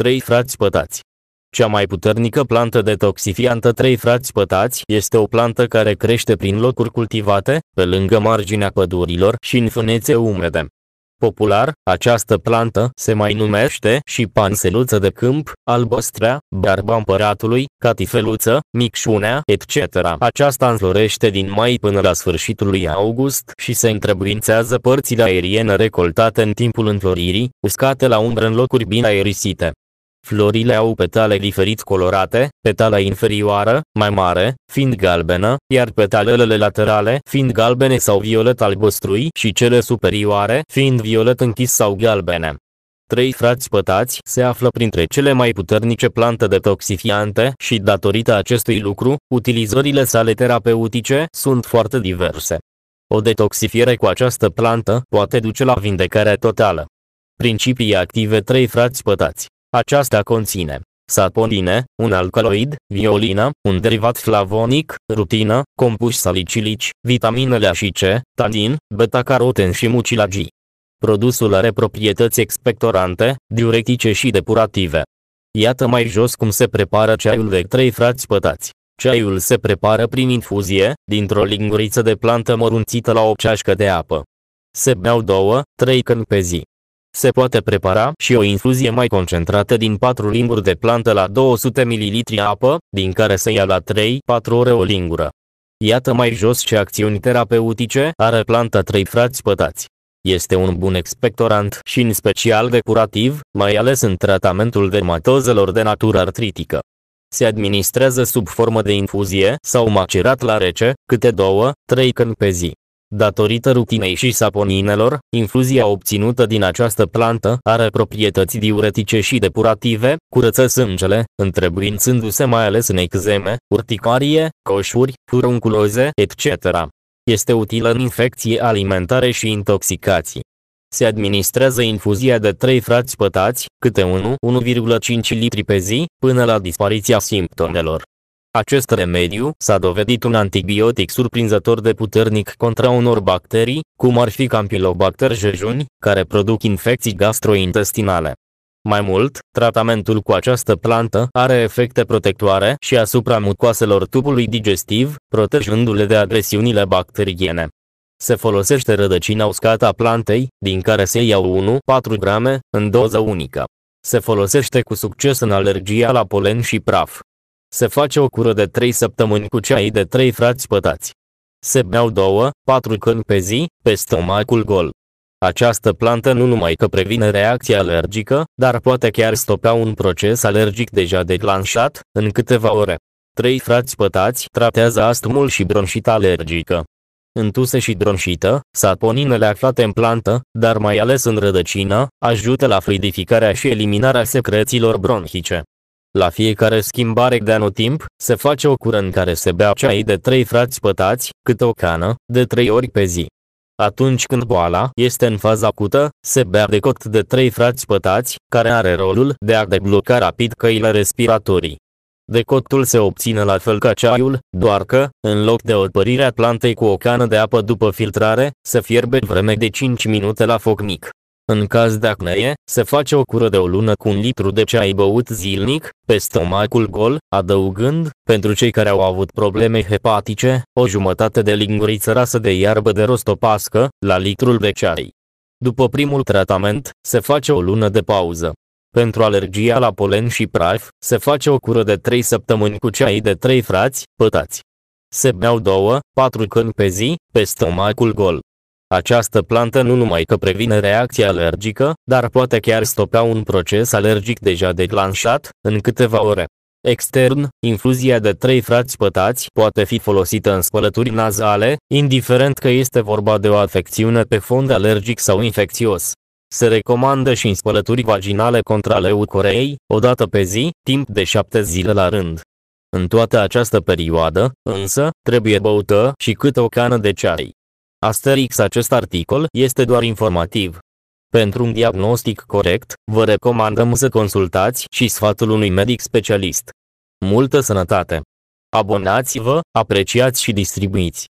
Trei frați pătați. Cea mai puternică plantă detoxifiantă trei frați pătați este o plantă care crește prin locuri cultivate, pe lângă marginea pădurilor și în fânețe umede. Popular, această plantă se mai numește și panseluță de câmp, albăstrea, barba împăratului, catifeluță, micșunea, etc. Aceasta înflorește din mai până la sfârșitul lui august și se întrebuințează părțile aeriene recoltate în timpul înfloririi, uscate la umbră în locuri bine aerisite. Florile au petale diferit colorate, petala inferioară, mai mare, fiind galbenă, iar petalele laterale fiind galbene sau violet albăstrui, și cele superioare fiind violet închis sau galbene. Trei frați pătați se află printre cele mai puternice plante detoxifiante și datorită acestui lucru, utilizările sale terapeutice sunt foarte diverse. O detoxifiere cu această plantă poate duce la vindecarea totală. Principii active trei frați pătați aceasta conține saponine, un alcaloid, violina, un derivat flavonic, rutină, compuși salicilici, vitaminele A și C, tanin, beta-caroten și mucilagii. Produsul are proprietăți expectorante, diuretice și depurative. Iată mai jos cum se prepară ceaiul de trei frați pătați. Ceaiul se prepară prin infuzie, dintr-o linguriță de plantă mărunțită la o ceașcă de apă. Se beau două, trei când pe zi. Se poate prepara și o infuzie mai concentrată din 4 linguri de plantă la 200 ml apă, din care se ia la 3-4 ore o lingură. Iată mai jos ce acțiuni terapeutice are planta 3 frați pătați. Este un bun expectorant și în special de curativ, mai ales în tratamentul dermatozelor de natură artritică. Se administrează sub formă de infuzie sau macerat la rece, câte două, trei când pe zi. Datorită rutinei și saponinelor, infuzia obținută din această plantă are proprietăți diuretice și depurative, curăță sângele, întrebuințându-se mai ales în eczeme, urticarie, coșuri, furunculoze, etc. Este utilă în infecții alimentare și intoxicații. Se administrează infuzia de 3 frați pătați, câte 1, 1,5 litri pe zi, până la dispariția simptomelor. Acest remediu s-a dovedit un antibiotic surprinzător de puternic contra unor bacterii, cum ar fi campylobacter jejuni, care produc infecții gastrointestinale. Mai mult, tratamentul cu această plantă are efecte protectoare și asupra mucoaselor tubului digestiv, protejându-le de agresiunile bacteriene. Se folosește rădăcina uscată a plantei, din care se iau 1-4 grame, în doză unică. Se folosește cu succes în alergia la polen și praf. Se face o cură de trei săptămâni cu ceai de trei frați pătați. Se beau două, patru când pe zi, pe stomacul gol. Această plantă nu numai că previne reacția alergică, dar poate chiar stopa un proces alergic deja declanșat, în câteva ore. Trei frați pătați tratează astmul și bronșita alergică. Întuse și dronșită, saponinele aflate în plantă, dar mai ales în rădăcină, ajută la fluidificarea și eliminarea secrețiilor bronhice. La fiecare schimbare de anotimp, se face o cură în care se bea ceai de trei frați pătați, câte o cană, de trei ori pe zi. Atunci când boala este în faza acută, se bea decot de trei frați pătați, care are rolul de a debloca rapid căile respiratorii. Decotul se obține la fel ca ceaiul, doar că, în loc de opărirea plantei cu o cană de apă după filtrare, se fierbe vreme de 5 minute la foc mic. În caz de acnee, se face o cură de o lună cu un litru de ceai băut zilnic, pe stomacul gol, adăugând, pentru cei care au avut probleme hepatice, o jumătate de linguriță rasă de iarbă de rostopască, la litrul de ceai. După primul tratament, se face o lună de pauză. Pentru alergia la polen și praf, se face o cură de 3 săptămâni cu ceai de 3 frați, pătați. Se beau 2-4 căni pe zi, pe stomacul gol. Această plantă nu numai că previne reacția alergică, dar poate chiar stopa un proces alergic deja declanșat, în câteva ore. Extern, infuzia de trei frați pătați poate fi folosită în spălături nazale, indiferent că este vorba de o afecțiune pe fond alergic sau infecțios. Se recomandă și în spălături vaginale contra leucorei, o dată pe zi, timp de șapte zile la rând. În toată această perioadă, însă, trebuie băută și câte o cană de ceai. Asterix acest articol este doar informativ. Pentru un diagnostic corect, vă recomandăm să consultați și sfatul unui medic specialist. Multă sănătate! Abonați-vă, apreciați și distribuiți!